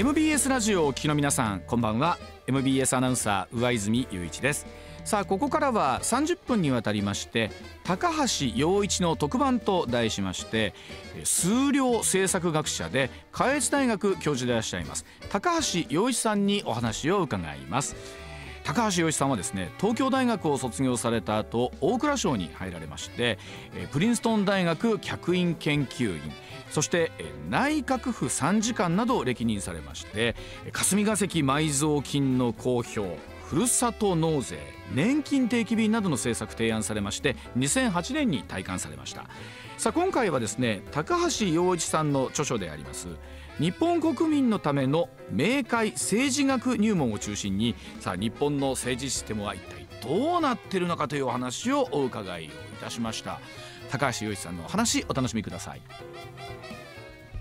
MBS ラジオをお聞きの皆さんこんばんは MBS アナウンサー上泉雄一ですさあここからは30分にわたりまして高橋洋一の特番と題しまして数量政策学者で関越大学教授でいらっしゃいます高橋洋一さんにお話を伺います高橋洋一さんはですね東京大学を卒業された後大蔵省に入られましてプリンストン大学客員研究員そして内閣府参事官などを歴任されまして霞が関埋蔵金の公表ふるさと納税年金定期便などの政策提案されまして2008年に退官されましたさあ今回はですね高橋洋一さんの著書であります日本国民のための明快政治学入門を中心にさあ日本の政治システムは一体どうなってるのかというお話をお伺いをいたしました高橋洋一さんのお話お楽しみください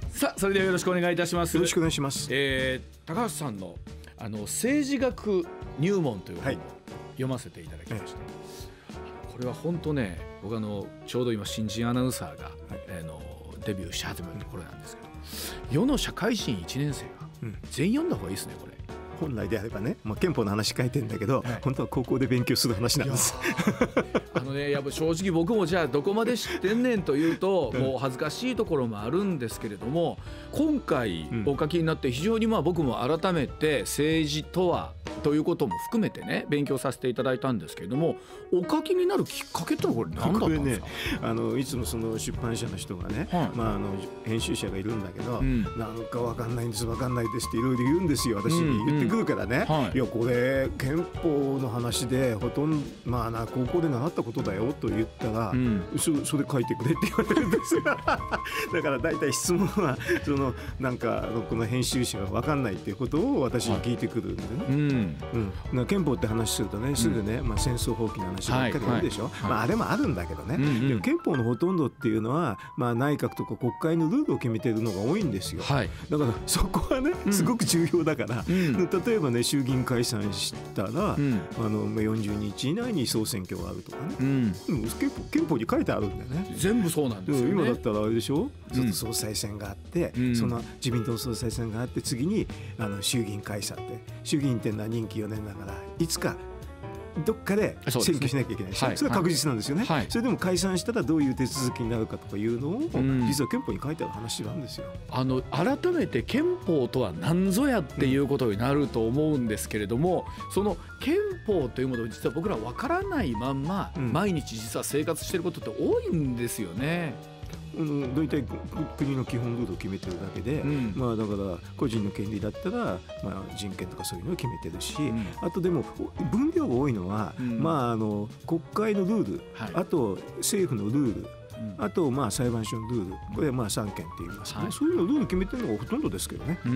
さあそれではよろしくお願いいたしますよろしくお願いします、えー、高橋さんのあの政治学入門という本を読ませていただきました、はい、これは本当ね僕あのちょうど今新人アナウンサーが、はい、あのデビューし始めるところなんですけど世の社会人1年生が、全員読んだ方がいいですねこれ本来であればね、まあ、憲法の話書いてるんだけど、はい、本当は高校で勉強する話なんです。あのねやっぱ正直僕もじゃあどこまで知ってんねんというともう恥ずかしいところもあるんですけれども今回お書きになって非常にまあ僕も改めて政治とはということも含めてね勉強させていただいたんですけれどもお書きになるきっかけってこれ何だったんですか、ね、あのいつもその出版社の人がね、はい、まあ、あの編集者がいるんだけど、うん、なんか分かんないんです分かんないですっていろいろ言うんですよ私に言ってくるからね、はい、いやこれ憲法の話でほとんどまあな高校で習ったことだよと言ったら、うん、そそれ書いてくれって言われるんですよだから大体質問はそのなんかこの編集者が分かんないっていうことを私に聞いてくるんでね、はい、うん憲法って話するとねすぐね、まあ、戦争放棄の話ばっかりあるでしょ、はいはい、まあ、あれもあるんだけどね、うんうん、でも憲法のほとんどっていうのは、まあ、内閣とか国会のルールを決めてるのが多いんですよ、はい、だからそこはねすごく重要だから、うん例えばね衆議院解散したら、うん、あの40日以内に総選挙があるとかね、うん、憲法憲法に書いてあるんだよね全部そうなんですよ、ね、今だったらあれでしょ、うん、総裁選があって、うん、その自民党総裁選があって次にあの衆議院解散って衆議院ってのは任期4年だからいつかどっかで選挙しなきゃいけないし、ねそれは確実なんですよね、はい、それでも解散したらどういう手続きになるかとかいうのを、うん、実は憲法に書いてある話なんですよあの改めて憲法とは何ぞやっていうことになると思うんですけれども、うん、その憲法というものを実は僕らわからないまんま、毎日実は生活していることって多いんですよね。うん大体国の基本ルールを決めてるだけで、うん、まあ、だから個人の権利だったら、まあ、人権とかそういうのを決めてるし、うん、あとでも分量が多いのは、うん、まあ、あの国会のルール、はい、あと政府のルールあとまあ裁判所のルールこれまあ3件って言いますね、はい、そういうのルール決めてるのがほとんどですけどね、だか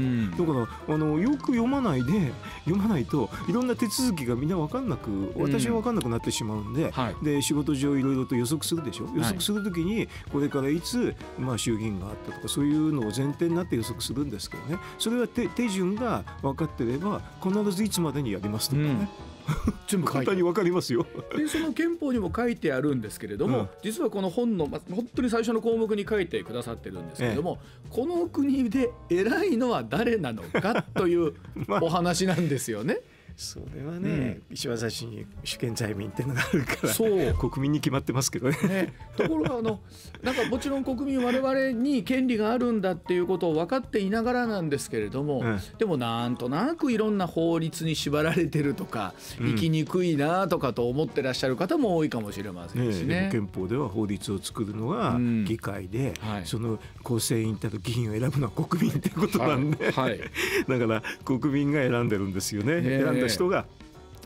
らあのよく読まないで 読まないといろんな手続きがみんな分かんなく私は分かんなくなってしまうんでん、はい、で仕事上いろいろと予測するでしょ予測するときにこれからいつまあ衆議院があったとかそういうのを前提になって予測するんですけどねそれは手手順が分かってれば必ずいつまでにやりますとかね。全部簡単にわかりますよでその憲法にも書いてあるんですけれども、うん、実はこの本の、ま本当に最初の項目に書いてくださってるんですけれども、ええ、この国で偉いのは誰なのかという お話なんですよね。まあそれはね、うん、一番最初に主権在民っていうのがあるからそう国民に決まってますけどね、ね、ところがあのなんかもちろん国民我々に権利があるんだっていうことを分かっていながらなんですけれども、うん、でもなんとなくいろんな法律に縛られてるとか、生きにくいなとかと思ってらっしゃる方も多いかもしれませんしね、ね、憲法では法律を作るのは議会で、はい、その構成員と議員を選ぶのは国民ってことなんで、はいはい、だから国民が選んでるんですよね。ねった人が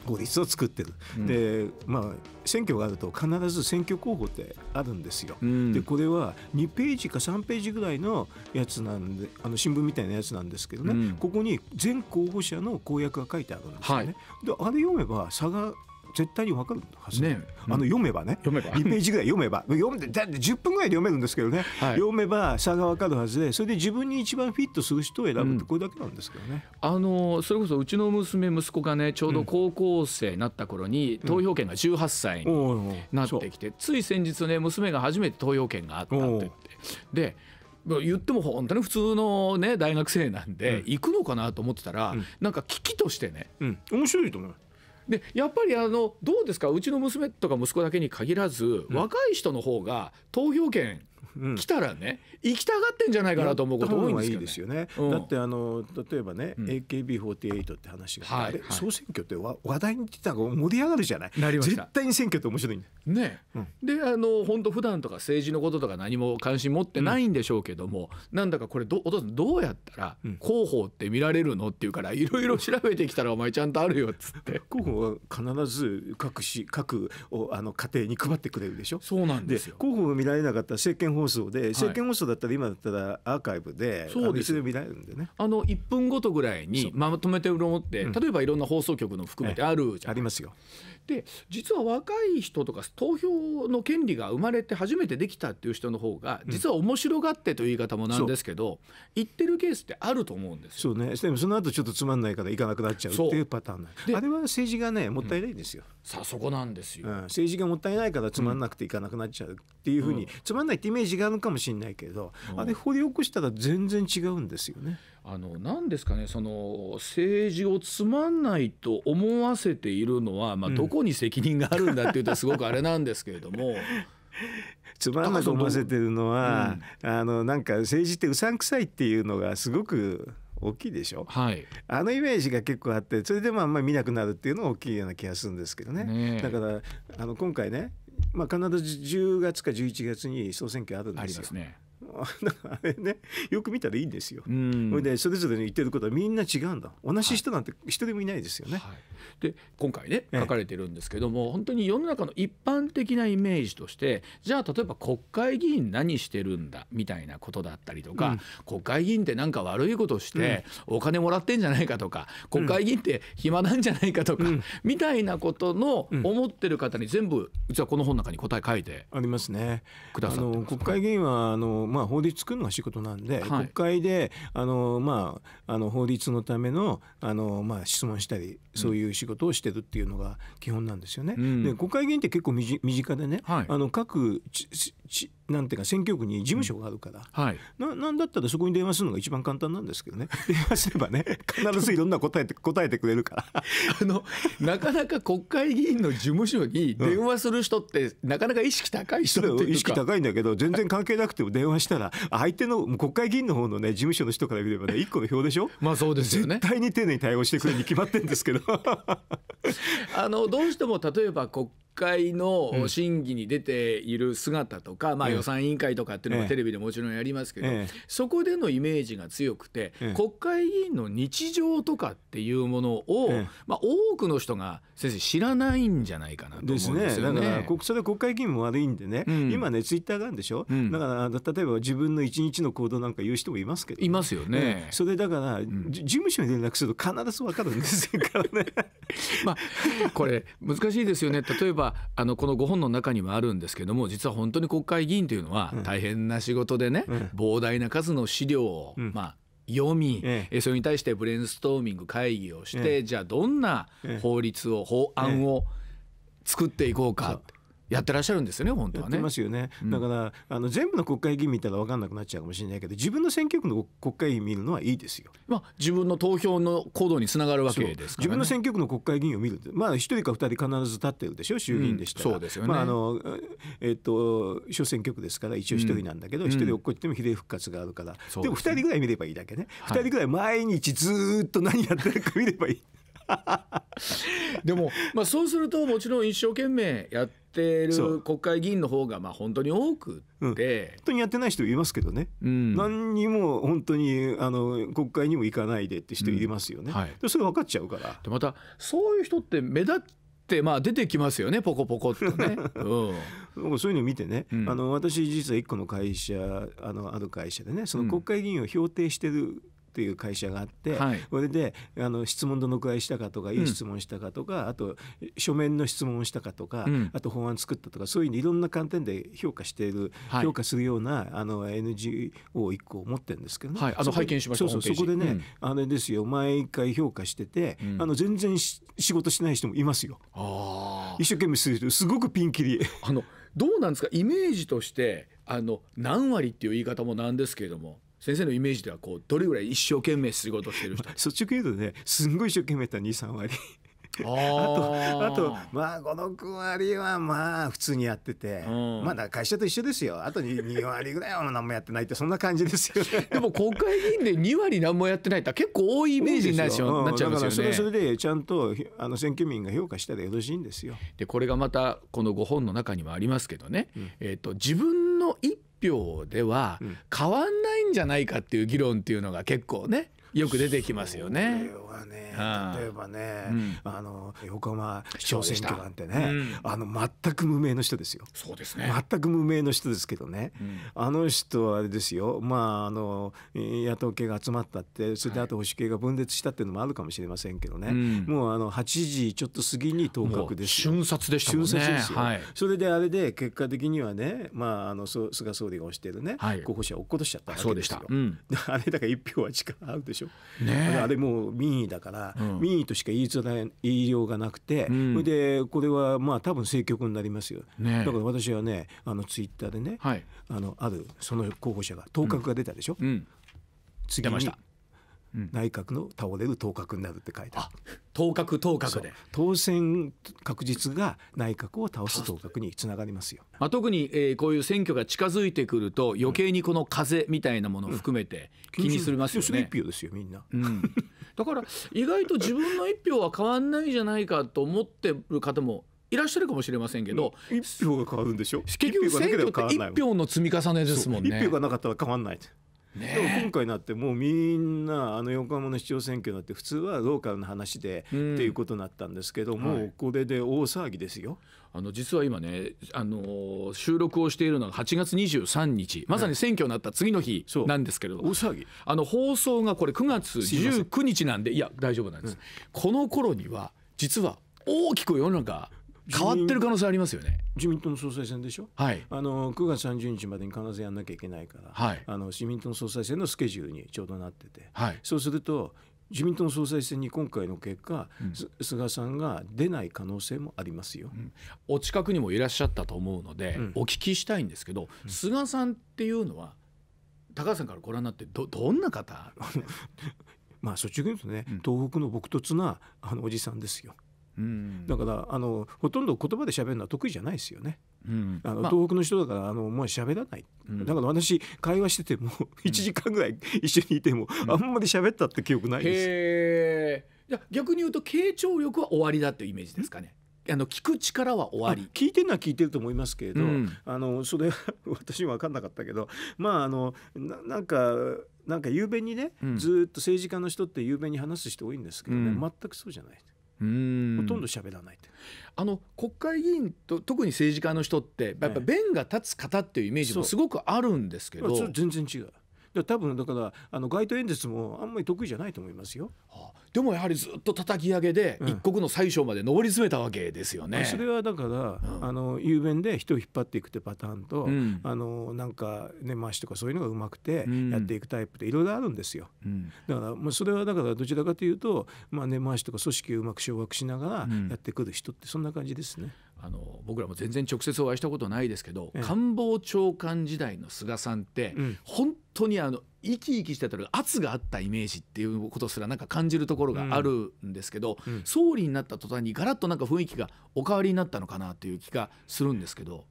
法律を作ってる、うん、でまあ、選挙があると必ず選挙候補ってあるんですよ、うん、でこれは2ページか3ページぐらいのやつなんであの新聞みたいなやつなんですけどね、うん、ここに全候補者の公約が書いてあるんですよね、はい、であれ読めば差が絶対にわかるはず、ねあの読めばね読めば2ページぐらい読めば読んでだって10分ぐらいで読めるんですけどね、はい、読めば差が分かるはずでそれで自分に一番フィットする人を選ぶってこれだけなんですけどね、うん、あのそれこそうちの娘息子がねちょうど高校生になった頃に、投票権が18歳になってきて、うん、つい先日ね娘が初めて投票権があったって言ってで言っても本当に普通のね大学生なんで、行くのかなと思ってたら、うん、なんか危機としてね、面白いと思うでやっぱりあのどうですかうちの娘とか息子だけに限らず、若い人の方が投票権来たらね、うん、行きたがってんじゃないかなと思うこと多いんですよね。いいよねだってあの例えばね、うん、AKB48 って話が、はい、総選挙って話題に出たら盛り上がるじゃない。なりまし絶対に選挙って面白いね。であの本当普段とか政治のこととか何も関心持ってないんでしょうけども、なんだかこれどお父さんどうやったら広報って見られるのっていうからいろいろ調べてきたらお前ちゃんとあるよっつって。広報は必ず各し各あの家庭に配ってくれるでしょ。そうなんですよ。広報が見られなかったら政権法放送で、政見放送だったら今だったらアーカイブで、そうですね。あの1分ごとぐらいにまとめてるろって、例えばいろんな放送局の含めてあるじゃん。ありますよ。で実は若い人とか投票の権利が生まれて初めてできたっていう人の方が実は面白がってという言い方もなんですけど、うん、言ってるケースってあると思うんですそうねでもその後ちょっとつまんないから行かなくなっちゃうっていうパターンあれは政治がねもったいないですよ、うん、さあそこなんですよ、うん、政治がもったいないからつまんなくて行かなくなっちゃうっていうふうに、つまんないってイメージがあるかもしれないけど、あれ掘り起こしたら全然違うんですよね。あの何ですかねその政治をつまんないと思わせているのは、まあ、どこに責任があるんだっていうとすごくあれなんですけれども。う んつまんなく思わせてるのは、うん、あのなんか政治ってうさんくさいっていうのがすごく大きいでしょ、はい、あのイメージが結構あってそれでもあんまり見なくなるっていうのは大きいような気がするんですけどね。ねだからあの今回ね、まあ、必ず10月か11月に総選挙あるんですよ。ありますね。あれねよく見たらいいんですよ。うん、でそれぞれの言ってることはみんな違うんだ同じ人なんて人でもいないですよね。はい、で今回ね書かれてるんですけども、本当に世の中の一般的なイメージとしてじゃあ例えば国会議員何してるんだみたいなことだったりとか、うん、国会議員って何か悪いことして、お金もらってんじゃないかとか、うん、国会議員って暇なんじゃないかとか、みたいなことの思ってる方に全部実はこの本の中に答え書いてありますね。くださってます、国会議員はあのまああ、法律作るのは仕事なんで、はい、国会であの、まあ、あの法律のためのあの、まあ、質問したりそういう仕事をしてるっていうのが基本なんですよね。うん、で国会議員って結構身近でね、はい、あの各なんていうか選挙区に事務所があるから、うんはい、ななんだったらそこに電話するのが一番簡単なんですけどね 電話すればね必ずいろんな答えて答えてくれるから あのなかなか国会議員の事務所に電話する人って、うん、なかなか意識高い人っていうか意識高いんだけど全然関係なくても電話したら相手の国会議員の方のね事務所の人から見ればね一個の票でしょ まあそうですよね絶対に丁寧に対応してくれるに決まってるんですけどあのどうしても例えば国会の審議に出ている姿とか、うん、まあ、予算委員会とかっていうのもテレビでもちろんやりますけど、ええ、そこでのイメージが強くて、え、国会議員の日常とかっていうものを、まあ、多くの人が先生知らないんじゃないかなと思うんですよね。ですねだから国それ国会議員も悪いんでね、うん、今ねツイッターがあるんでしょ、うん、だから例えば自分の一日の行動なんか言う人もいますけど、ね、いますよね。それだから、うん、事務所に連絡すると必ず分かるんですからね。まあこれ難しいですよね例えばはあのこのご本の中にはあるんですけども実は本当に国会議員というのは大変な仕事でね、うん、膨大な数の資料を、うん、まあ読み、ええ、それに対してブレインストーミング会議をして、ええ、じゃあどんな法律を、法案を作っていこうか、やってらっしゃるんですよね本当はね。ますよね。だから、あの全部の国会議員見たら分かんなくなっちゃうかもしれないけど自分の選挙区の国会議員見るのはいいですよ。まあ自分の投票の行動につながるわけですから、ね、自分の選挙区の国会議員を見るまあ一人か二人必ず立ってるでしょ衆議院でしたら、うん、そうですよね。まああのえっと小選挙区ですから一応一人なんだけど一、うん、1人落っこちても比例復活があるから、うん、でも二人ぐらい見ればいいだけね。二、はい、人ぐらい毎日ずっと何やってるか見ればいい。でも、まあ、そうするともちろん一生懸命やってる国会議員の方がまあ本当に多くて、うん、本当にやってない人いますけどね、うん、何にも本当にあの国会にも行かないでって人いますよね、うんはい、それ分かっちゃうからでまたそういう人って目立っまあ出てきますよねポコポコってね。うん、そういうのを見てね、うん、あの私実は一個の会社あのある会社でねその国会議員を評定してるっていう会社があって、はい、これであの質問どのくらいしたかとかいい質問したかとか、うん、あと書面の質問をしたかとか、うん、あと法案作ったとかそういういろんな観点で評価している、はい、評価するようなあの NGO を一個持ってるんですけどね、はい、あの拝見しましたそうそうそこでね、うん、あれですよ毎回評価してて、あの全然仕事しない人もいますよ。一生懸命するすごくピンキリ。あのどうなんですかイメージとしてあの何割っていう言い方もなんですけれども先生のイメージではこうどれぐらい一生懸命仕事してる人、まあ、そっちうとねすんごい一生懸命やったら23割 あとあとまあ56割はまあ普通にやってて、うん、まだ会社と一緒ですよあと 2, 2割ぐらいは何もやってないってそんな感じですよ、ね、でも国会議員で2割何もやってないって結構多いイメージになっちゃうんですよね、うん、だからそれそれでちゃんとあの選挙民が評価したらよろしいんですよでこれがまたこの5本の中にもありますけどね、うん、えーと、自分の一表では変わんないんじゃないかっていう議論っていうのが結構ねよく出てきますよね。はね、例えばね、あの横浜市長選挙なんてね、あの全く無名の人ですよ。そうですね。全く無名の人ですけどね、あの人はあれですよ。まああの野党系が集まったって、それであと保守系が分裂したっていうのもあるかもしれませんけどね。もうあの8時ちょっと過ぎに当確です。瞬殺でしたもんね。それであれで結果的にはね、まああの菅総理が推してるね、候補者を落っことしちゃったわけですよ。あれだから一票は力うでしょ。ね。あれもう民意だから、民意としか言いづらい言いようがなくて、それでこれはまあ多分政局になりますよ、だから私はねあのツイッターでね、あのあるその候補者が当確が出たでしょ、次に内閣の倒れる当確になるって書いてある。当確当確で当選確実が内閣を倒す当確につながりますよ、まあ、特に、えー、こういう選挙が近づいてくると余計にこの風みたいなものを含めて気にするますよね、うん、一票ですよみんな、うん だから意外と自分の一票は変わんないじゃないかと思ってる方もいらっしゃるかもしれませんけど、一票が変わるんでしょ結局選挙って1票の積み重ねですもんね1票がなかったら変わんないね、でも今回になってもうみんなあの横浜の市長選挙になって普通はローカルの話で、っていうことになったんですけども、はい、これで大騒ぎですよ。あの実は今ね、あのー収録をしているのが8月23日まさに選挙になった次の日なんですけれども、大騒ぎあの放送がこれ9月19日なんでいや大丈夫なんです、この頃には実は大きく世の中変わってる可能性ありますよね。自民党の総裁選でしょはいあの9月30日までに必ずやんなきゃいけないから、はいあの自民党の総裁選のスケジュールにちょうどなってて、はいそうすると自民党の総裁選に今回の結果、うん、菅さんが出ない可能性もありますよ、うん、お近くにもいらっしゃったと思うので、うん、お聞きしたいんですけど、菅さんっていうのは高橋さんからご覧になってどどんな方 まあ率直に言うとね、東北の朴突なあのおじさんですよ、だからあのほとんど言葉で喋るのは得意じゃないですよね。うん、あの、東北の人だからあのもう喋らない、うん、だから私会話してても1時間ぐらい一緒にいても、あんまり喋ったって記憶ないです。じゃ逆に言うと傾聴力は終わりだというイメージですかね。あの聞く力は終わり聞いてるのは聞いてると思いますけれど、うん、あのそれは 私分かんなかったけどまああのなんかなんか雄弁にね、うん、ずっと政治家の人って雄弁に話す人多いんですけどね、全くそうじゃない。うんほとんど喋らないあの国会議員と特に政治家の人ってやっぱ弁が立つ方っていうイメージもすごくあるんですけど、全然違う多分だからあの街頭演説もあんまり得意じゃないと思いますよ。はあ、でもやはりずっと叩き上げで一国の宰相まで上り詰めたわけですよね。うん、それはだから、うん、あの雄弁で人を引っ張っていくってパターンと、うん、あのなんか根回しとかそういうのがうまくてやっていくタイプでいろいろあるんですよ。だからまあそれはだからどちらかというと、まあ、根回しとか組織をうまく掌握しながらやってくる人ってそんな感じですね。あの僕らも全然直接お会いしたことないですけど、ええ、官房長官時代の菅さんって、うん、本当にあの生き生きしてたら圧があったイメージっていうことすらなんか感じるところがあるんですけど、うんうん、総理になった途端にガラッとなんか雰囲気がお変わりになったのかなという気がするんですけど。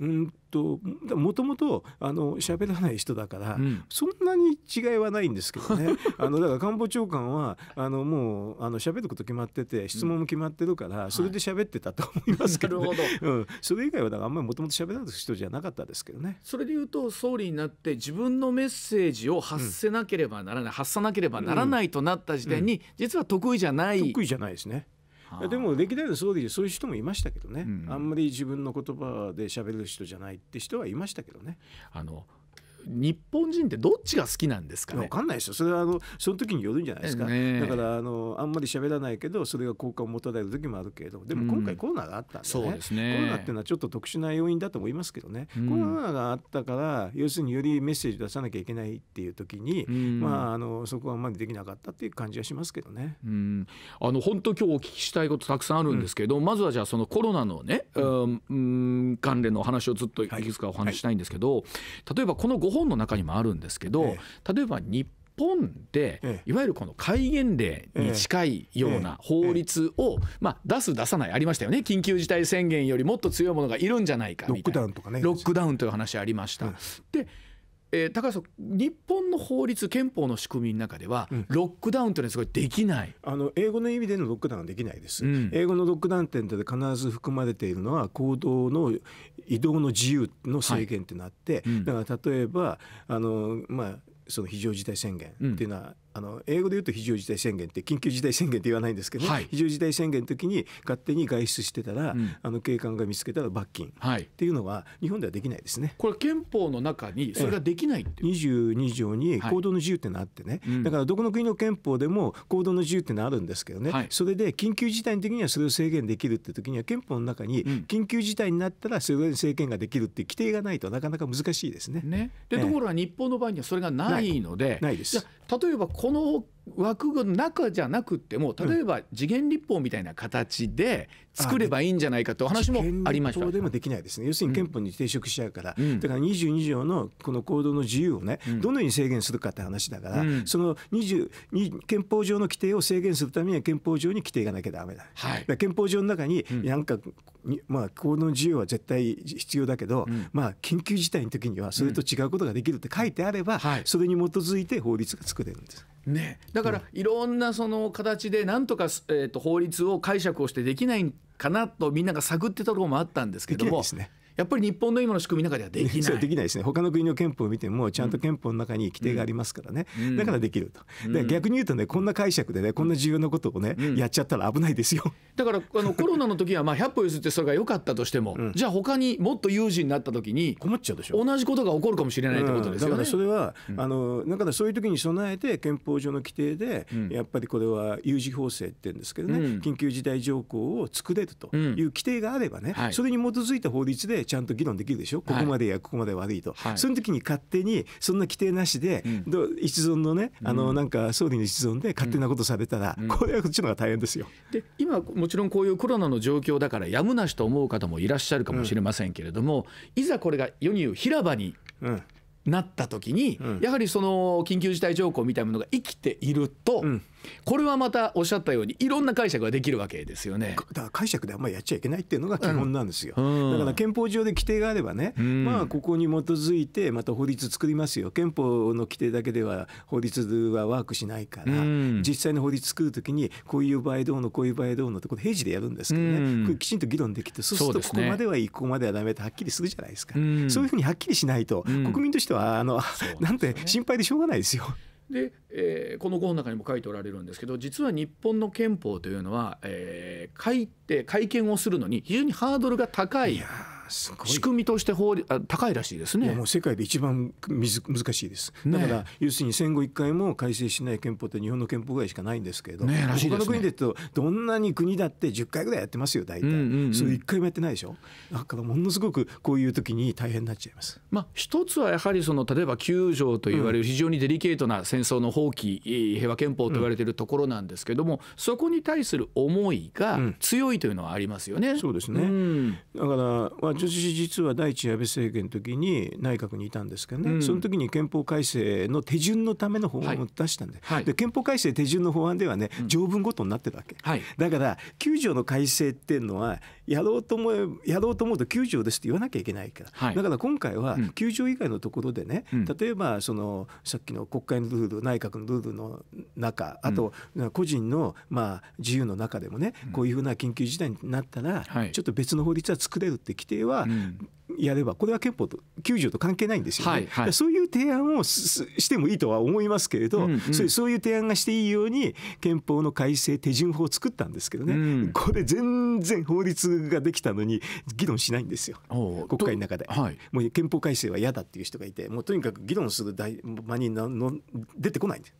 うんともともとあの喋らない人だから、うん、そんなに違いはないんですけどね あのだから官房長官はあのもうあの喋ること決まってて質問も決まってるから、うん、それで喋ってたと思いますけど、ねはい、ど うん、それ以外はだからあんまりもともと喋らない人じゃなかったですけどね。それでいうと総理になって自分のメッセージを発せなければならない、発さなければならないとなった時点に、実は得意じゃない得意じゃないですね。でも歴代の総理でそういう人もいましたけどね、うん、あんまり自分の言葉で喋る人じゃないって人はいましたけどね。あの日本人ってどっちが好きなんですかねわかんないですよそれはあのその時によるんじゃないですか、ね、だからあのあんまり喋らないけどそれが効果を持たれる時もあるけれどでも今回コロナがあったんで,、ねうん、でねコロナっていうのはちょっと特殊な要因だと思いますけどね、うん、コロナがあったから要するによりメッセージ出さなきゃいけないっていう時に、うん、まああのそこはあんまりできなかったっていう感じはしますけどね。うん、あの本当今日お聞きしたいことたくさんあるんですけど、まずはじゃあそのコロナのね、うん、関連の話をずっといくつかお話したいんですけど、はいはい、例えばこのご本の中にもあるんですけど、ええ、例えば日本でいわゆるこの戒厳令に近いような法律を、まあ、出す出さないありましたよね緊急事態宣言よりもっと強いものがいるんじゃないかみたいなロックダウンとかねロックダウンという話ありました。でえー、高橋さん、日本の法律、憲法の仕組みの中では、ロックダウンというのはすごいできない、あの英語の意味でのロックダウンはできないです、うん、英語のロックダウンって必ず含まれているのは、行動の移動の自由の制限となって、はいうん、だから例えば、あのまあ、その非常事態宣言っていうのは、あの英語で言うと非常事態宣言って緊急事態宣言って言わないんですけど、ねはい、非常事態宣言の時に勝手に外出してたら、うん、あの警官が見つけたら罰金、はい、っていうのは日本ではできないですね。これ憲法の中にそれができないって22条に行動の自由ってのあってね、はい、だからどこの国の憲法でも行動の自由ってのあるんですけどね、はい、それで緊急事態の時にはそれを制限できるって時には憲法の中に緊急事態になったらそれ制限ができるっていう規定がないとなかなか難しいですね。ねでところが日本の場合にはそれがないのでないです例えばこの枠の中じゃなくても例えば次元立法みたいな形で作ればいいんじゃないかという話もありました。でもできないですね要するに憲法に抵触しちゃうから、うん、だから22条のこの行動の自由をね、うん、どのように制限するかって話だから、うん、その20憲法上の規定を制限するためには憲法上に規定がなきゃだめだ,、はい、だ憲法上の中になんか、まあ、行動の自由は絶対必要だけど、まあ、緊急事態の時にはそれと違うことができるって書いてあれば、はい、それに基づいて法律が作れるんです。ね、だからいろんなその形でなんとか、えー、と法律を解釈をしてできないかなとみんなが探ってたところもあったんですけども、ね、やっぱり日本の今の仕組みの中ではできない。できないですね。他の国の憲法を見てもちゃんと憲法の中に規定がありますからね。だからできると。で逆に言うとねこんな解釈でねこんな重要なことをね、やっちゃったら危ないですよ。だからあのコロナの時はまあ100歩譲ってそれが良かったとしても、じゃあ他にもっと有事になった時に困っちゃうでしょ。同じことが起こるかもしれないってことですよね。だからそれは、あのだからそういう時に備えて憲法上の規定で、やっぱりこれは有事法制って言うんですけどね、緊急事態条項を作れるという規定があればね、それに基づいた法律でちゃんと議論できるでしょ、ここまでやここまで悪いと、はい、その時に勝手にそんな規定なしで、うん、一存のねあのなんか総理の一存で勝手なことされたら、これはこっちの方が大変ですよ。で今もちろんこういうコロナの状況だからやむなしと思う方もいらっしゃるかもしれませんけれども、いざこれが世に言う平場になった時に、やはりその緊急事態条項みたいなものが生きていると、うんこれはまたおっしゃったようにいろんな解釈ができるわけですよねだから解釈であんまりやっちゃいけないっていうのが基本なんですよ、うんうん、だから憲法上で規定があればね、うん、まあここに基づいてまた法律作りますよ憲法の規定だけでは法律はワークしないから、実際の法律作るときにこういう場合どうのこういう場合どうのってこれ平時でやるんですけどね、きちんと議論できてそうするとここまではいい、ここまではダメってはっきりするじゃないですか、そういうふうにはっきりしないと、国民としてはあの、なんて心配でしょうがないですよ。で、えー、この号の中にも書いておられるんですけど実は日本の憲法というのは、えー、書いて会見をするのに非常にハードルが高い。い仕組みとして法あ高いらしいですねもう世界で一番難しいです、ね、だから要するに戦後一回も改正しない憲法って日本の憲法ぐらいしかないんですけど、ねね、他の国でとどんなに国だって十回ぐらいやってますよ大体、うんうんうん、それ一回もやってないでしょだからものすごくこういう時に大変になっちゃいます、まあ、一つはやはりその例えば九条と言われる非常にデリケートな戦争の放棄、うん、平和憲法と言われているところなんですけども、うん、そこに対する思いが強いというのはありますよね。うん、そうですね、だから、私実は第一安倍政権の時に内閣にいたんですけどね、うん、その時に憲法改正の手順のための法案を出したんではい、で憲法改正手順の法案ではね条文ごとになってるわけ、はい、だから9条の改正っていうのはやろうと思えやろうと思うと9条ですって言わなきゃいけないから、はい、だから今回は9条以外のところでね、うん、例えばそのさっきの国会のルール内閣のルールの中あと個人のまあ自由の中でもねこういうふうな緊急事態になったらちょっと別の法律は作れるって規定をは、やれば、これは憲法と9条と関係ないんですよね、はいはい、そういう提案をしてもいいとは思いますけれど、うんうん、そういう提案がしていいように憲法の改正手順法を作ったんですけどね、うん、これ全然法律ができたのに議論しないんですよ国会の中で、はい、もう憲法改正は嫌だっていう人がいてもうとにかく議論する場にの出てこないんです。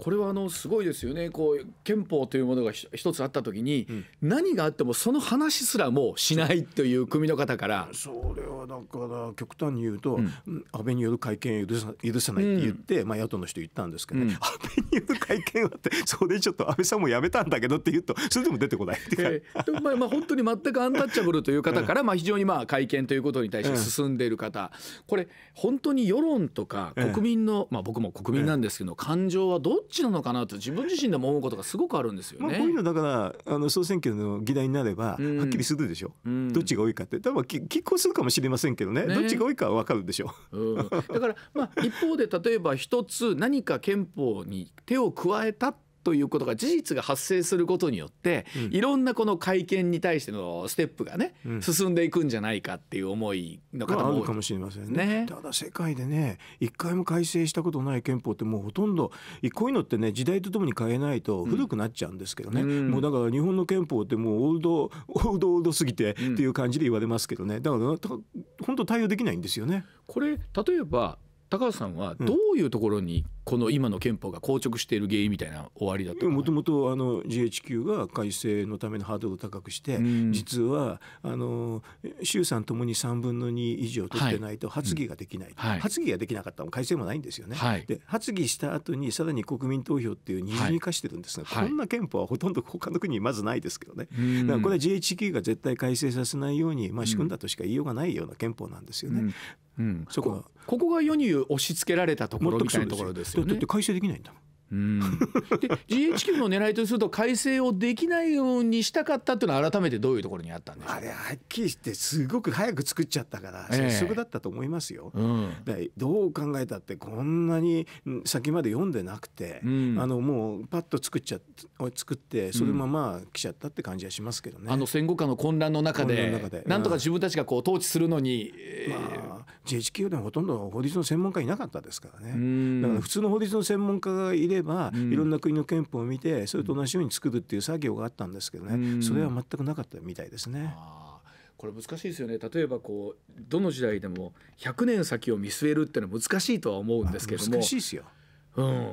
これはあのすごいですよねこう憲法というものが一つあった時に、うん、何があってもその話すらもしないという組の方からそれはだから極端に言うと、うん、安倍による会見を許さ許さないって言って、うん、まあ、野党の人言ったんですけど、ね、安倍による会見はってそれちょっと安倍さんもやめたんだけどって言うとそれでも出てこないってえー、まあまあ本当に全くアンタッチャブルという方から、まあ、非常にまあ会見ということに対して進んでいる方、これ本当に世論とか国民の、まあ僕も国民なんですけど感情はどっちなのかなと自分自身でも思うことがすごくあるんですよね。まあ、こういうのだからあの総選挙の議題になればはっきりするでしょ、うん、どっちが多いかって多分拮抗するかもしれませんけどね、ね、どっちが多いかは分かるでしょう、うん、だから、まあ、一方で例えば一つ何か憲法に手を加えたってということが事実が発生することによって、うん、いろんなこの会見に対してのステップがね、うん、進んでいくんじゃないかっていう思いの方もあるかもしれませんね。ねただ世界でね一回も改正したことない憲法ってもうほとんどこういうのってね時代とともに変えないと古くなっちゃうんですけどね、うん、もうだから日本の憲法ってもうオールドオールドオールドすぎてっていう感じで言われますけどねだから本当対応できないんですよね。これ例えば高橋さんはどういうところにこの今の憲法が硬直している原因みたいな終わりだもともとあの GHQ が改正のためのハードルを高くして、うん、実はあの衆参ともに3分の2以上取ってないと発議ができない、はい、発議ができなかったら改正もないんですよね、はい、で発議した後にさらに国民投票っていう二重にかしてるんですが、はい、こんな憲法はほとんど他の国にまずないですけどね、うん、だからこれは GHQ が絶対改正させないように、まあ、仕組んだとしか言いようがないような憲法なんですよね。うんうん、そこここが世に押し付けられたところみたいなところですよね。だって改正できないんだもんうん、で GHQ の狙いとすると改正をできないようにしたかったっていうのは改めてどういうところにあったんでしょうあれはっきりしてすごく早く作っちゃったから拙速だったと思いますよ。えー、うん、どう考えたってこんなに先まで読んでなくて、うん、あのもうパッと作っちゃ作ってそのまま来ちゃったって感じはしますけどね。うん、あの戦後下の混乱の中でなんとか自分たちがこう統治するのに、まあ、GHQ ではほとんど法律の専門家いなかったですからね。だから普通の法律の専門家がいれれば、いろんな国の憲法を見てそれと同じように作るっていう作業があったんですけどね、それは全くなかったみたいですね。これ難しいですよね例えばこうどの時代でも100年先を見据えるっていうのは難しいとは思うんですけども難しいですよ、うん、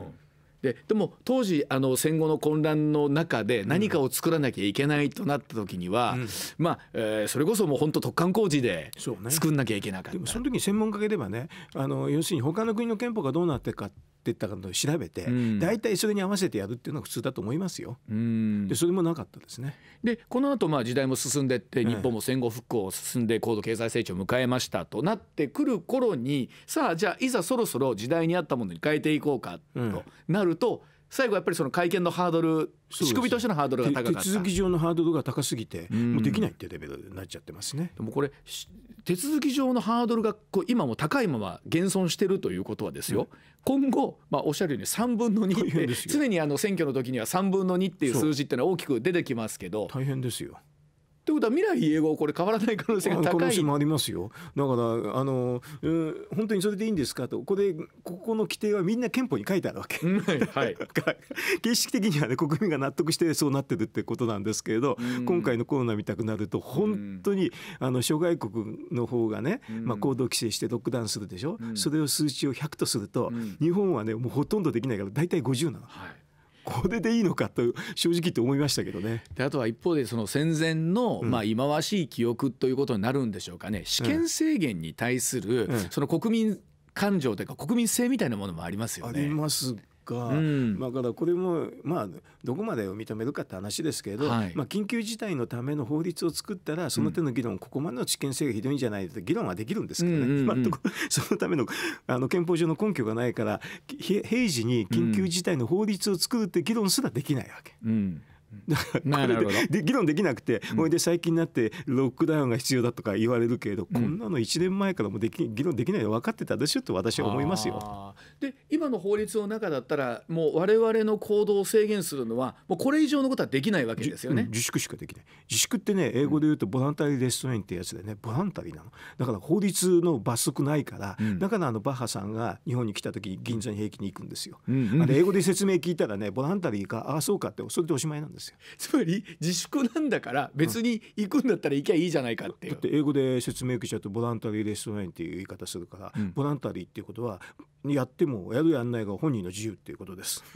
ででも当時あの戦後の混乱の中で何かを作らなきゃいけないとなった時には、うん、まあえー、それこそもう本当特貫工事で作んなきゃいけなかった、ね、でもその時に専門家がいればねあの要するに他の国の憲法がどうなってかって言ったかの調べて、大体、それに合わせてやるっていうのは普通だと思いますよ。でそれもなかったですね。でこの後まあ時代も進んでって日本も戦後復興を進んで高度経済成長を迎えましたとなってくる頃にさあじゃあいざそろそろ時代に合ったものに変えていこうかとなると。うん最後やっぱりその会見のハードル仕組みとしてのハードルが高か手続き上のハードルが高すぎて、もうできないっていうレベルになっちゃってますね。でもこれ手続き上のハードルがこう今も高いまま減損してるということはですよ、うん、今後、まあ、おっしゃるように3分の2って常にあの選挙の時には3分の2っていう数字ってのは大きく出てきますけど大変ですよということは未来永劫これ変わらない可能性が高いもありますよだからあの、うん、本当にそれでいいんですかとこれここの規定はみんな憲法に書いてあるわけ、はい、形式的にはね国民が納得してそうなってるってことなんですけれど、うん、今回のコロナ見たくなると本当に、うん、あの諸外国の方がね、うん、まあ、行動規制してロックダウンするでしょ、うん、それを数値を100とすると、日本はねもうほとんどできないから大体50なの。はいこれでいいのかと正直って思いましたけどねであとは一方でその戦前の、まあ、忌まわしい記憶ということになるんでしょうかね試験制限に対する、その国民感情というか国民性みたいなものもありますよね。ありますか、うん、まあ、からこれも、まあ、どこまでを認めるかって話ですけど、はい、まあ、緊急事態のための法律を作ったらその手の議論、うん、ここまでの知見性がひどいんじゃないかと議論はできるんですけどね、ま そのためのあの憲法上の根拠がないから平時に緊急事態の法律を作るって議論すらできないわけ。うん なるで議論できなくて、ほ、い、で最近になってロックダウンが必要だとか言われるけれど、こんなの1年前からもでき議論できないで分かってたでしょと私は思いますよ。で今の法律の中だったらもう我々の行動を制限するのはもうこれ以上のことはできないわけですよね。自粛しかできない自粛ってね英語で言うとボランタリーレストランってやつでねボランタリーなのだから法律の罰則ないから、だからあのバッハさんが日本に来た時銀座に平気に行くんですよ。あれ英語で説明聞いたらねボランタリーかああそうかってそれでおしまいなんです。ですよつまり自粛なんだから別に行くんだったら行きゃいいじゃないかっていだって英語で説明受けちゃうとボランタリーレストランっていう言い方するから、うん、ボランタリーっていうことはやってもやるやんないが本人の自由っていうことです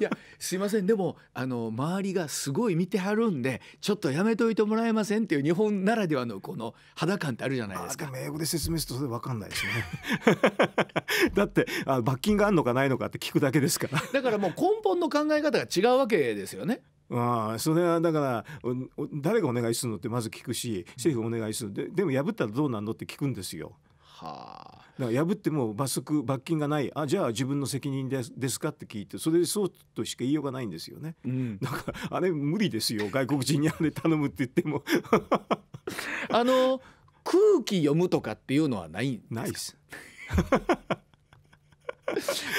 いやすいませんでもあの周りがすごい見てはるんでちょっとやめといてもらえませんっていう日本ならではのこの肌感ってあるじゃないですか。英語で説明するとそれ分かんないですね だってあ罰金があるのかないのかって聞くだけですから。だからもう根本の考え方が違うわわけですよね。ああそれはだから誰がお願いするのってまず聞くし政府お願いするででも破ったらどうなんのって聞くんですよ。はあ、だから破っても罰則罰金がないあじゃあ自分の責任ですですかって聞いてそれでそうとしか言いようがないんですよね、うん、だからあれ無理ですよ外国人にあれ頼むって言っても あの空気読むとかっていうのはないんですかないです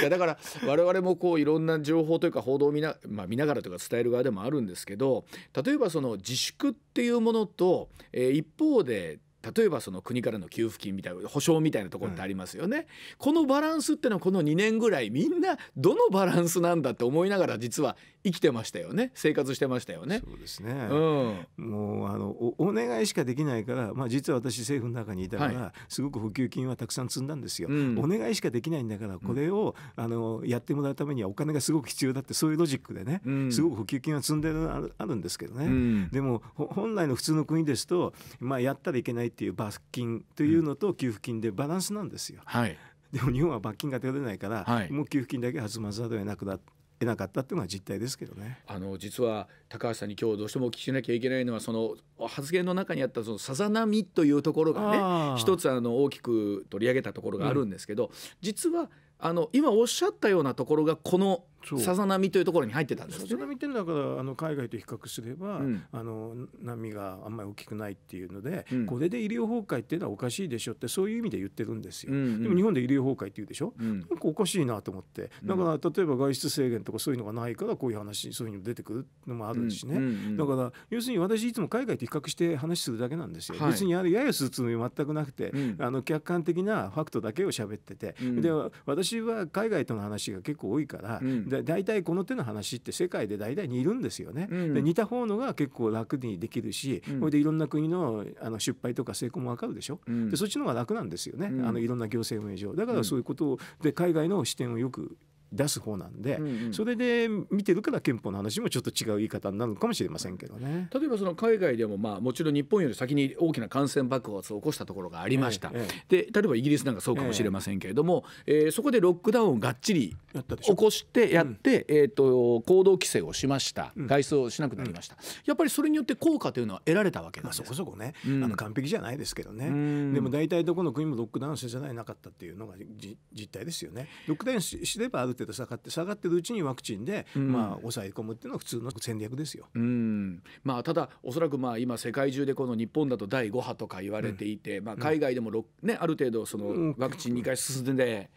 いやだから我々もこういろんな情報というか報道を見な,、まあ、見ながらというか伝える側でもあるんですけど例えばその自粛っていうものと、えー、一方で例えばその国からの給付金みたいな保証みたいなところってありますよね、うん、このバランスってのはこの2年ぐらいみんなどのバランスなんだって思いながら実は生きてましたよね生活してましたよねそうですね、うん、もうあのおお願いしかできないから、まあ、実は私政府の中にいたから、はい、すごく補給金はたくさん積んだんですよ、うん、お願いしかできないんだからこれを、あのやってもらうためにはお金がすごく必要だってそういうロジックでね、すごく補給金は積んでるあるんですけどね、でも本来の普通の国ですと、まあ、やったらいけないないっていう罰金というのと給付金でバランスなんですよ。はい、でも日本は罰金が出れないから、はい、もう給付金だけ弾まざるを得なくなって。得なかったっていうのは実態ですけどねあの実は高橋さんに今日どうしてもお聞きしなきゃいけないのはその発言の中にあったそのさざ波というところがね一つあの大きく取り上げたところがあるんですけど、うん、実はあの今おっしゃったようなところがこのさざ波というところに入ってたんです、ね、さざ波っていうのはだからあの海外と比較すれば、うん、あの波があんまり大きくないっていうので、うん、これで医療崩壊っていうのはおかしいでしょってそういう意味で言ってるんですよ、うんうん、でも日本で医療崩壊って言うでしょ、うん、なんかおかしいなと思ってだから例えば外出制限とかそういうのがないからこういう話そういうの出てくるのもあるしね、うんうんうん、だから要するに私いつも海外と比較して話するだけなんですよ、はい、別にあれややするつもり全くなくて、あの客観的なファクトだけを喋ってて、で私は海外との話が結構多いから、でで大体この手の話って世界で大体似るんですよね。うん、で似た方のが結構楽にできるし、うん、これでいろんな国のあの失敗とか成功も分かるでしょ、うん、でそっちの方が楽なんですよね、あのいろんな行政運営上だからそういうことを、で海外の視点をよく出す方なんで、うんうん、それで見てるから憲法の話もちょっと違う言い方になるかもしれませんけどね例えばその海外でも、まあ、もちろん日本より先に大きな感染爆発を起こしたところがありました、ええ、で例えばイギリスなんかそうかもしれませんけれども、ええー、そこでロックダウンをがっちり起こしてやって、うん、えーと、行動規制をしました、うん、外出をしなくなりました、うん、やっぱりそれによって効果というのは得られたわけなんです、まあ、そこそこね、あの完璧じゃないですけどね、でも大体どこの国もロックダウンせじゃなかったっていうのが実態ですよね。ロックダウンすれば程度下がって下がってるうちにワクチンで、まあ、抑え込むっていうのは普通の戦略ですよ。うんまあ、ただおそらくまあ今世界中でこの日本だと第5波とか言われていて、まあ、海外でも、ね、ある程度そのワクチン2回進んで。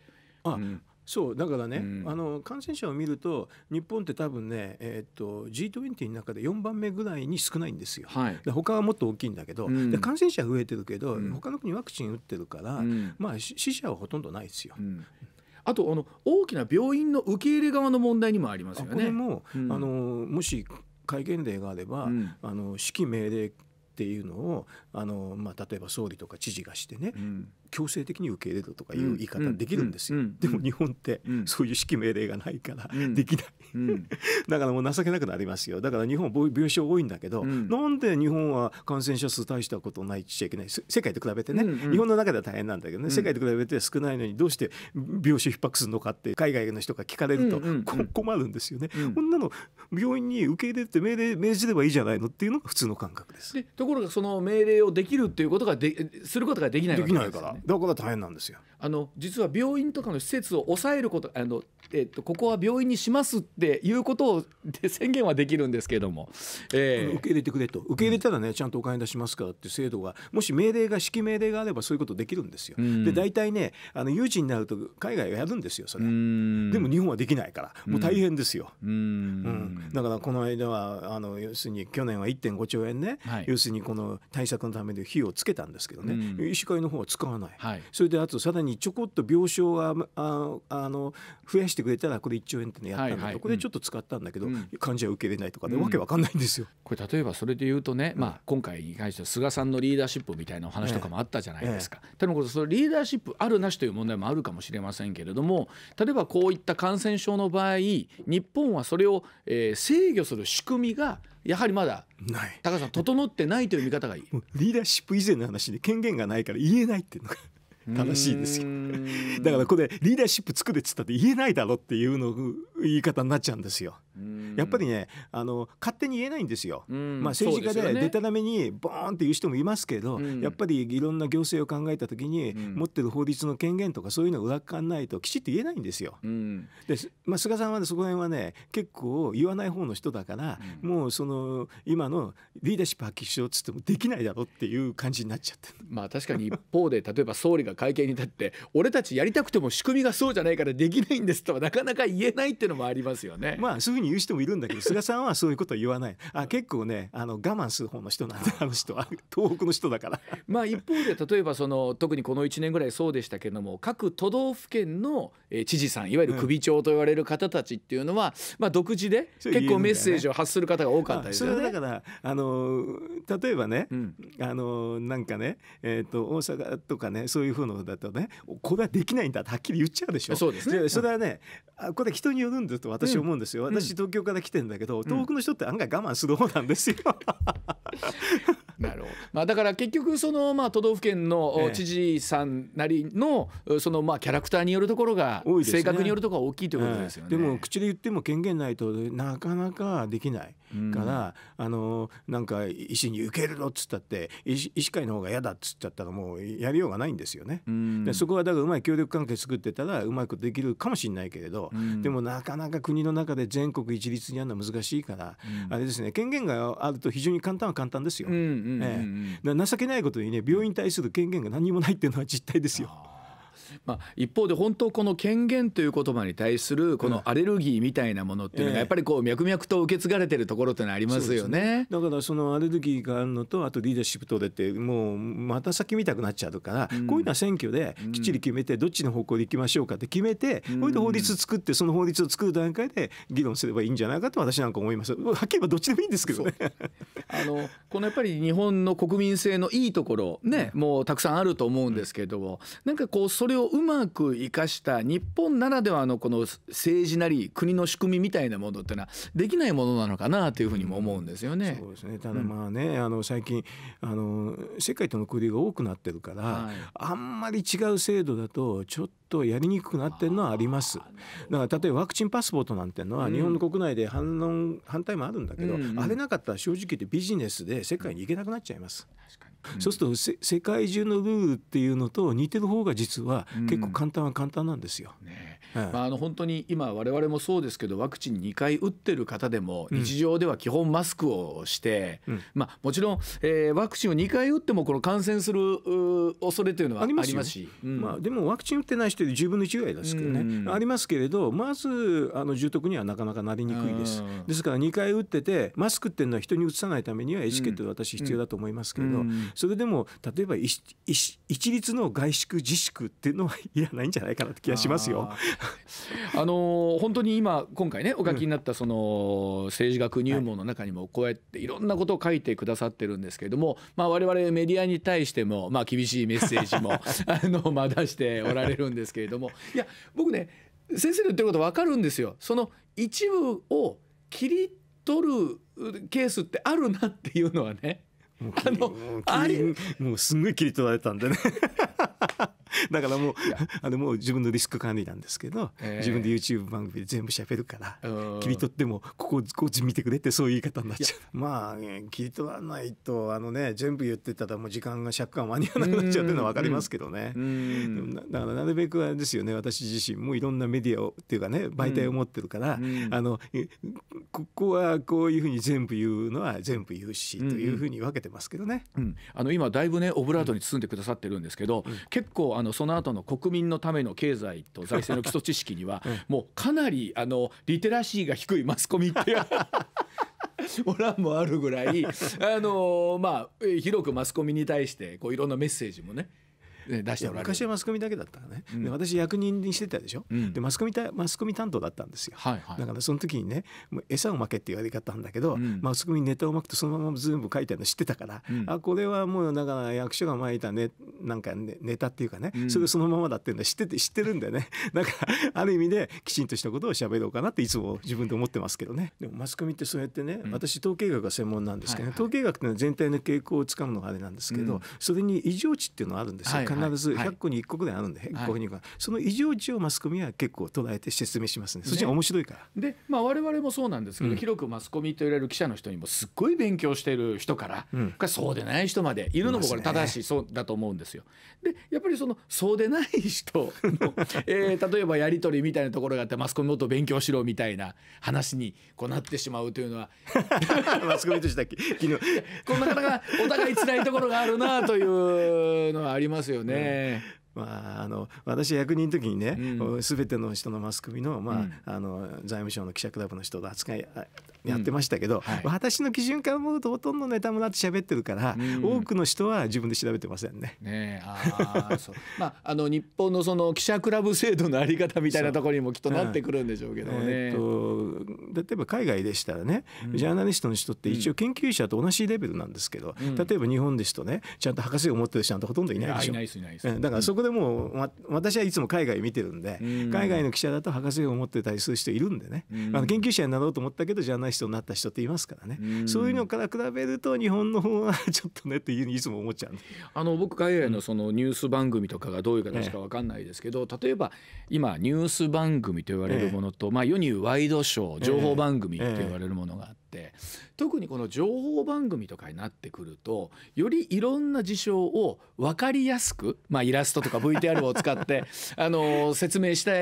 あそうだからね、うん、あの感染者を見ると日本って多分ね、えーと、と G20 の中で4番目ぐらいに少ないんですよ。はい、で他はもっと大きいんだけど、うん、で感染者増えてるけど、うん、他の国ワクチン打ってるから、うん、まあ死者はほとんどないですよ。あとあの大きな病院の受け入れ側の問題にもありますよね。これも、うん、あのもし戒厳令があれば、うん、あの指揮命令っていうのをあの、まあ、例えば総理とか知事がしてね、うん、強制的に受け入れるとかいう言い方できるんですよ、でも日本ってそういう指揮命令がないからできない だからもう情けなくなりますよだから日本は病床多いんだけど、なんで日本は感染者数大したことないちゃいけない世界と比べてね、日本の中では大変なんだけどね、世界と比べて少ないのにどうして病床逼迫するのかって海外の人が聞かれると困るんですよね、こんなの病院に受け入れて命令命じればいいじゃないのっていうのが普通の感覚ですところがその命令をできるっていうことがですることができないわけです、ね、できないからどこが大変なんですよあの実は病院とかの施設を抑えることあの、えっと、ここは病院にしますっていうことをで宣言はできるんですけれども、えー、受け入れてくれと受け入れたらね、うん、ちゃんとお金出しますからって制度がもし命令が指揮命令があればそういうことできるんですよ。うん、で大体ねあの有事になると海外はやるんですよそれでも日本はできないからもう大変ですよ。うん、うん、だからこの間はあの要するに去年は1.5兆円ね、はい、要するにこの対策のためで費用をつけたんですけどね、医師会の方は使わない、はい、それであとさらににちょこっと病床はああの増やしてくれたらこれ1兆円ってねやったんだと、はいはい、これちょっと使ったんだけど、うん、患者は受けれないとかで、ね、わけわかんないんですよ。これ例えばそれで言うとね、まあ、今回に関しては菅さんのリーダーシップみたいなお話とかもあったじゃないですか。と、ええ、のこそのリーダーシップあるなしという問題もあるかもしれませんけれども例えばこういった感染症の場合日本はそれを、えー、制御する仕組みがやはりまだ高橋さん整ってないという見方がいいリーダーシップ以前の話で権限がないから言えないっていうのが楽しいですよだからこれリーダーシップ作れっつったって言えないだろっていうの言い方になっちゃうんですよ。やっぱりねあの勝手に言えないんですよ。まあ、政治家ででたらめにボーンって言う人もいますけど、ね、やっぱりいろんな行政を考えた時に、持ってる法律の権限とかそういうのを裏かんないときちっと言えないんですよ。で、まあ、菅さんは、ね、そこら辺はね結構言わない方の人だから、もうその今のリーダーシップ発揮しようっつってもできないだろっていう感じになっちゃってまあ確かに一方で例えば総理が会見に立って俺たちやりたくても仕組みがそうじゃないからできないんですとはなかなか言えないっていうのもありますよね。まあそういうふうに言う人もいるんだけど菅さんはそういうことは言わない あ結構ねあの我慢する方の人なんだあの人は 東北の人だから。まあ一方で例えばその特にこの1年ぐらいそうでしたけれども各都道府県の知事さんいわゆる首長と言われる方たちっていうのは、まあ独自で結構メッセージを発する方が多かったですよね。だからあの例えばね、あのなんかねえっ、と大阪とかねそういう風のだとねこれはできないんだってはっきり言っちゃうでしょそうですねそれはね、うん、これ人によるんだと私思うんですよ、私東京から来てんだけど、東北の人って案外我慢する方なんですよ、なるほど。まあだから結局そのまあ都道府県の知事さんなりのそのまあキャラクターによるところが、性格によるところが大きいということですよね。でも口で言っても権限ないとなかなかできない。から、うん、あのなんか医師に受けるのっつったって医師会の方が嫌だっつっちゃったらもうやりようがないんですよね。うん、でそこはだからうまい協力関係作ってたらうまくできるかもしれないけれど、うん、でもなかなか国の中で全国一律にやるのは難しいから、あれですね権限があると非常に簡単は簡単ですよ。うんうんええ、情けないことにね病院に対する権限が何もないっていうのは実態ですよ。まあ、一方で本当この権限という言葉に対するこのアレルギーみたいなものっていうのがやっぱりこう脈々と受け継がれてるところってのありますよね、ね、だからそのアレルギーがあるのとあとリーダーシップ取れてもうまた先見たくなっちゃうから、うん、こういうのは選挙できっちり決めてどっちの方向でいきましょうかって決めて、うん、これで法律作ってその法律を作る段階で議論すればいいんじゃないかと私なんか思います。はっきり言えばどっちでもいいんですけど、ね、あのこのやっぱり日本の国民性のいいところね、もうたくさんあると思うんですけれども、なんかこうそれををうまく生かした日本ならではのこの政治なり国の仕組みみたいなものってのはできないものなのかなというふうにも思うんですよね。そうですねただまあね、うん、あの最近あの世界との国が多くなってるから、はい、あんまり違う制度だとちょっととやりにくくなってるのはあります。だから例えばワクチンパスポートなんてのは日本の国内で反論、うん、反対もあるんだけど、うんうん、あれなかったら正直言ってビジネスで世界に行けなくなっちゃいます。確かにそうすると世界中のルールっていうのと似てる方が実は結構簡単は簡単なんですよ。ねまあ、あの本当に今我々もそうですけどワクチン2回打ってる方でも日常では基本マスクをして、うん、まあ、もちろん、えー、ワクチンを2回打ってもこの感染する恐れというのはありますし、うん、まあ、でもワクチン打ってない人で10分の1ぐらいですけどね、うん、ありますけれどまずあの重篤にはなかなかなりにくいです。ですから2回打っててマスクっていうのは人にうつさないためにはエチケットは私必要だと思いますけど、それでも例えば一律の外出自粛っていうのはいらないんじゃないかなって気がしますよ。あの本当に今今回ねお書きになったその政治学入門の中にもこうやっていろんなことを書いてくださってるんですけれども、まあ、我々メディアに対しても、まあ、厳しいメッセージも あの、まあ、出しておられるんですけれどもいや僕ね先生の言ってること分かるんですよ。その一部を切り取るケースってあるなっていうのはねあのもうすんごい切り取られたんでね だからもうあのもう自分のリスク管理なんですけど、えー、自分で YouTube 番組で全部喋るから切り取ってもこここっち見てくれってそういう言い方になっちゃうまあ切り取らないとあのね全部言ってたらもう時間が若干間に合わなくなっちゃうっていうのは分かりますけどねだからなるべくあれですよね私自身もいろんなメディアをっていうかね媒体を持ってるから、あのここはこういうふうに全部言うのは全部言うしというふうに分けてますけどね。うん、あの今だいぶねオブラートに包んでくださってるんですけど、結構あのその後の国民のための経済と財政の基礎知識には、もうかなりあのリテラシーが低いマスコミって おらんもあるぐらいあのまあ広くマスコミに対してこういろんなメッセージもねね、出しておられる昔はマスコミだけだったからね、うん、で私役人にしてたでしょ、うん、でマスコミマスコミ担当だったんですよ、はいはい、だからその時にね餌をまけって言われ方なんだけど、うん、マスコミにネタをまくとそのまま全部書いてあるの知ってたから、うん、あこれはもうだから役所がまいたねなんか、ね、ネタっていうかね、それをそのままだっていうのは知ってて知ってるんだよねだ からある意味できちんとしたことを喋ろうかなっていつも自分で思ってますけどねでもマスコミってそうやってね、私統計学が専門なんですけど、ねはいはい、統計学っていうのは全体の傾向をつかむのがあれなんですけど、それに異常値っていうのはあるんですよ、必必ず100個に1個ぐらいあるんで、はい、こういうふうにその異常値をマスコミは結構捉えて説明しますねそっちが面白いから。で、まあ、我々もそうなんですけど、うん、広くマスコミといわれる記者の人にもすっごい勉強してる人から、うん、そうでない人までいるのもこれ正しい、ね、そうだと思うんですよ。でやっぱりそのそうでない人の、えー、例えばやり取りみたいなところがあってマスコミもっと勉強しろみたいな話にこうなってしまうというのは マスコミとしたっけ昨日こんなかなかお互い辛いところがあるなというのはありますよね。ね。まあ、あの私役人の時にね、うん、全ての人のマスコミの,、まああの財務省の記者クラブの人と扱いやってましたけど、私の基準から思うとほとんどネタもなって喋ってるから、多くの人は自分で調べてませんね。ねあそう まああの日本のその記者クラブ制度のあり方みたいなところにもきっとなってくるんでしょうけどね。えー、と例えば海外でしたらね、ジャーナリストの人って一応研究者と同じレベルなんですけど、例えば日本ですとねちゃんと博士を持ってる人なんてほとんどいないでしょ。いいいいだからそこでもう、ま、私はいつも海外見てるんで、海外の記者だと博士を持ってたりする人いるんでね、あの研究者になろうと思ったけどジャーナリストない人になった人っていますからね、うん、そういうのから比べると日本の方はちょっとねっていうにいつも思っちゃうあの僕海外のそのニュース番組とかがどういう形か分かんないですけど、え例えば今ニュース番組と言われるものと、え、まあ世に言うワイドショー情報番組と言われるものがあって。特にこの情報番組とかになってくるとよりいろんな事象を分かりやすく、まあ、イラストとか VTR を使ってあの説明したい、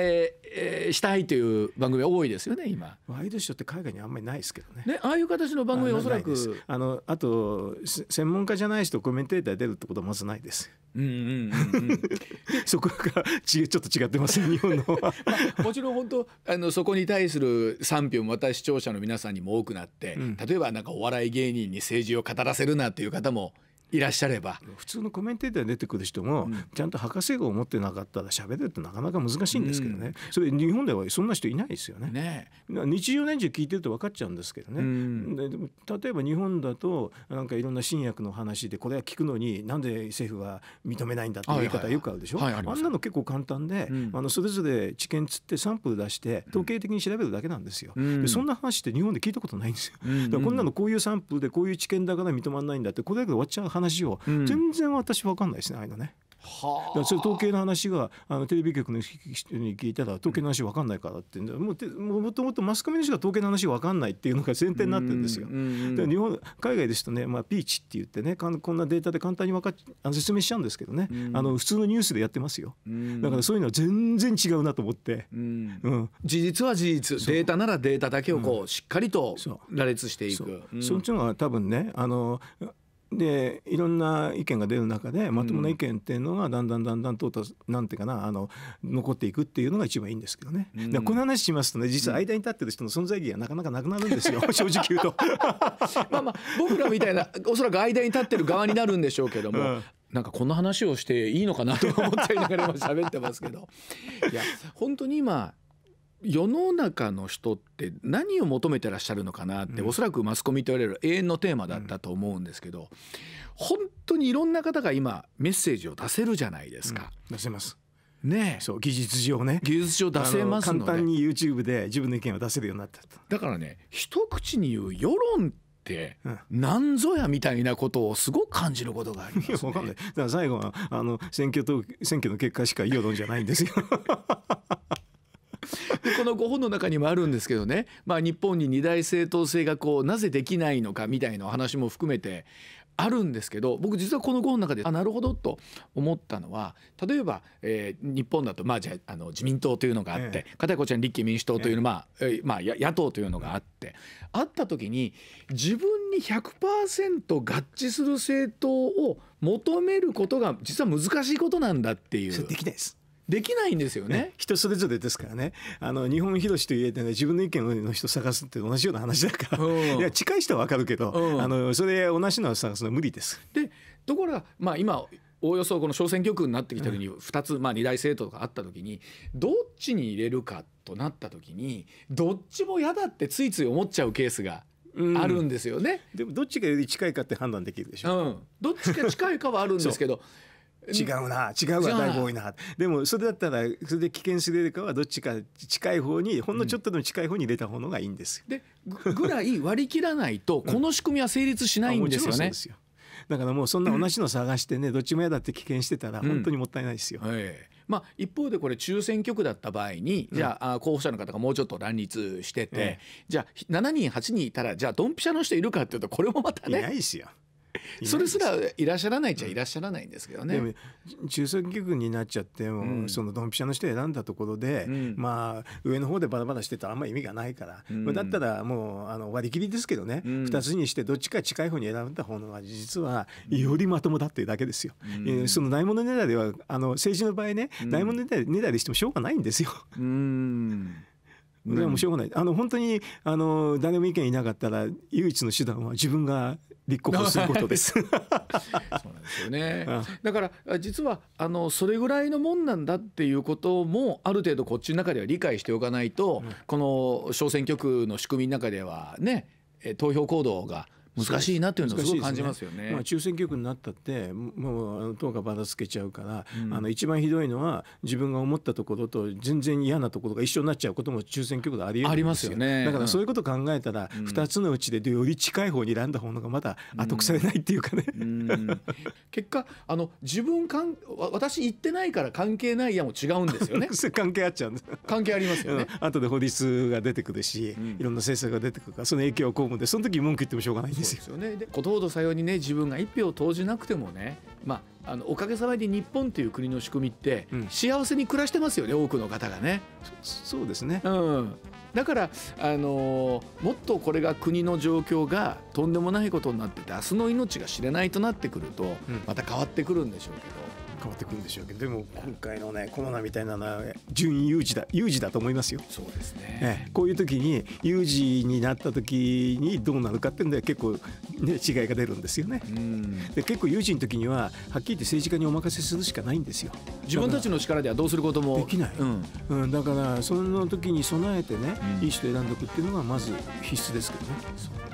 えー、したいという番組多いですよね今。ワイドショーって海外にあんまりないですけどね。ねああいう形の番組おそらくあのあと専門家じゃない人コメンテーター出るってことはまずないです。うんうん そこがちょっと違ってます日本の まあ、もちろん本当あのそこに対する賛否をまた視聴者の皆さんにも多くなって、うん例えばなんかお笑い芸人に政治を語らせるなっていう方もいらっしゃれば普通のコメンテーターに出てくる人も、うん、ちゃんと博士号を持ってなかったら喋るってなかなか難しいんですけどね、うん、それ日本ではそんな人いないですよね。ね日常年中聞いてると分かっちゃうんですけどね、うん、例えば日本だとなんかいろんな新薬の話でこれは聞くのになんで政府は認めないんだっていう言い方よくあるでしょ、はいはいはい、あんなの結構簡単で、あのそれぞれ治験つってサンプル出して統計的に調べるだけなんですよ。でそんな話って日本で聞いたことないんですよ。だからこんなのこういうサンプルでこういう治験だから認まらないんだってこれだけで終わっちゃう話を全然私分かんないですね、あのね。はあ、だそれ統計の話があのテレビ局の人に聞いたら統計の話分かんないからってももともとマスコミの人が統計の話分かんないっていうのが前提になってるんですよ。で日本海外ですとね、まあ、ピーチって言ってねこんなデータで簡単に分かあの説明しちゃうんですけどね、あの普通のニュースでやってますよ、だからそういうのは全然違うなと思って、うん事実は事実データならデータだけをこう、しっかりと羅列していく。そ,、うん、そっちのが多分ねあのでいろんな意見が出る中でまともな意見っていうのがだんだんだんだんとうとなんていうかなあの残っていくっていうのが一番いいんですけどね、うん、この話しますとね実は間に立ってる人の存在意義はなかなかなくなるんですよ 正直言うと まあまあ僕らみたいなおそらく間に立ってる側になるんでしょうけども、うんなんかこの話をしていいのかなと思っちゃいながら喋ってますけどいや本当に今世の中の人って何を求めてらっしゃるのかなって、うん、おそらくマスコミと言われる永遠のテーマだったと思うんですけど、うん、本当にいろんな方が今メッセージを出せるじゃないですか。うん、出せますね、そう技術上ね技術上出せます簡単に YouTube で自分の意見を出せるようになっただからね一口に言う世論って何ぞやみたいなことをすごく感じることがあります、ね、いかんないだから最後はあの選挙と選挙の結果しか世論じゃないんですよ このご本の中にもあるんですけどね、まあ、日本に二大政党制がこうなぜできないのかみたいな話も含めてあるんですけど僕実はこの5の中であなるほどと思ったのは例えば、えー、日本だと、まあ、じゃあの自民党というのがあって、ええ、片子ちゃん立憲民主党という、まあええまあ、野党というのがあって、あった時に自分に100%合致する政党を求めることが実は難しいことなんだっていう。できないですできないんですよね。人それぞれですからね。あの日本広しと言えてね、自分の意見の人探すって同じような話だから。いや近い人はわかるけど、あのそれ同じのを探すのは無理です。で、ところがまあ今。おおよそこの小選挙区になってきた時に2つ、まあ、二大政党があった時にどっちに入れるかとなった時にどっちも嫌だってついつい思っちゃうケースがあるんですよね、うん、でもどっちがより近いかって判断できるでしょ、うん、どっちが近いかはあるんですけど 違うな違うわだいぶ多いなでもそれだったらそれで危険すぎるかはどっちか近い方にほんのちょっとでも近い方に入れた方がいいんです、うん、でぐらい 割り切らないとこの仕組みは成立しないんですよね。うん、よだからもうそんな同じの探してね、うん、どっちも嫌だって危険してたら本当にもったいないですよ。まあ、一方でこれ中選挙区だった場合にじゃあ候補者の方がもうちょっと乱立してて、じゃあ7人8人いたらじゃあドンピシャの人いるかっていうとこれもまたね。いないですよ。それすらいらっしゃらないっちゃいらっしゃらないんですけどね。でも中層義軍になっちゃっても、うん、そのドンピシャの人選んだところで、うん、まあ上の方でバラバラしてたらあんま意味がないから、うん、だったらもうあの割り切りですけどね、うん、2つにしてどっちか近い方に選んだ方が実はよりまともだっていうだけですよ。うん、そのないものねだりはあの政治の場合ね、ないものねだりしてもしょうがないんですよ。うん でもしょうがない。あの本当にあの誰も意見いなかったら唯一の手段は自分が立候補することです。そうなんですよね。だから実はあのそれぐらいのもんなんだっていうこともある程度こっちの中では理解しておかないと、この小選挙区の仕組みの中ではね投票行動が難しいなっていうのをすごく感じますよね。ねまあ、抽選局になったってもうあの党がばらつけちゃうから、うん、あの一番ひどいのは自分が思ったところと全然嫌なところが一緒になっちゃうことも抽選局でありありますよね。だからそういうこと考えたら、うん、つのうちでより近い方に選んだ方のがまだ後腐れないっていうかね、うん。結果あの自分かん私言ってないから関係ないやも違うんですよね。関係あっちゃうんです。関係ありますよね。後で法律が出てくるし、いろんな政策が出てくるからその影響を被んでその時文句言ってもしょうがないんです。ですよね。でことほどさようにね自分が1票を投じなくてもね、まあ、あのおかげさまで日本という国の仕組みって、幸せに暮らしてますよね多くの方がね。そうですね、うん、だからあのもっとこれが国の状況がとんでもないことになってて明日の命が知れないとなってくると、また変わってくるんでしょうけど。変わってくるんでしょうけどでも今回のねコロナみたいなのは準有事だ有事だと思いますよ。そうですね、ね、こういう時に有事になった時にどうなるかっていうのは結構、ね、違いが出るんですよね。で結構有事の時にははっきり言って政治家にお任せするしかないんですよ。自分たちの力ではどうすることもできない、うんうん、だからその時に備えてね、いい人選んでおくっていうのがまず必須ですけどね。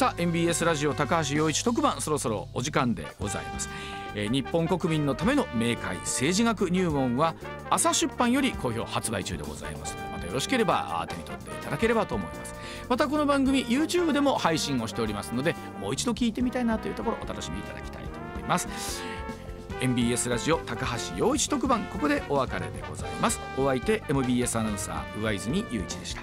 さあ MBS ラジオ高橋洋一特番そろそろお時間でございます、えー、日本国民のための明解政治学入門は朝出版より好評発売中でございますまたよろしければ手に取っていただければと思いますまたこの番組 YouTube でも配信をしておりますのでもう一度聞いてみたいなというところお楽しみいただきたいと思います MBS ラジオ高橋洋一特番ここでお別れでございますお相手 MBS アナウンサー上泉雄一でした